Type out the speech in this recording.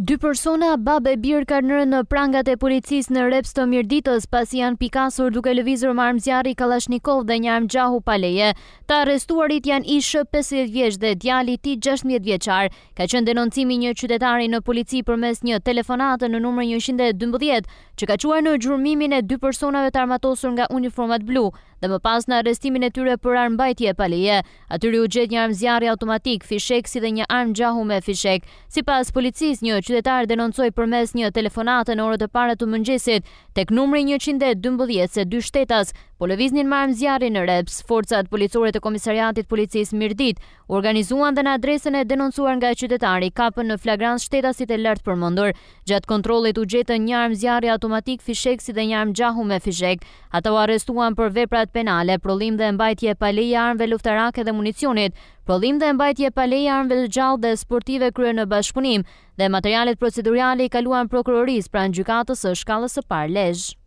Dy persona, babë e birë, kanë rënë në prangat e policisë në reps të mirditës pasi janë pikasur duke lëvizur me armë zjarri Kalashnikov dhe një armë gjahu pa leje. Të arrestuarit janë ishë 50 vjeç dhe djali i tij 16 vjeçar. Ka qenë denoncimi një qytetari në polici përmes një telefonate në numrin 112 që ka çuar në gjurmimin e dy personave të armatosur nga uniformat blu dhe më pas në arestimin e tyre për armë bajtje e palije. Atyri u gjet një armë zjarë automatik, fishek si dhe një armë gjahu me fishek. Si pas policis, një qytetarë denoncoj për mes një telefonatë në orët e pare të mëngjesit, tek numri 112 se dy shtetas, po lëviznin më armë zjarë në reps, forcat policore të komisariatit policis mirdit, organizuan dhe në adresën e denoncuar nga qytetari, kapën në flagrant shtetasit e lartë për Gjatë kontrolit u gjetë një armë automatik, fishek si dhe një armë gjahu me fishek. Ata u arrestuan për veprat penale, prodhim dhe mbajtje pa leje armëve luftarake dhe municionit, prodhim dhe mbajtje pa leje armëve gjallë dhe sportive kryer në bashkëpunim dhe materialet procedurale i kaluan prokurorisë pranë gjykatës së shkallës së parë legjë.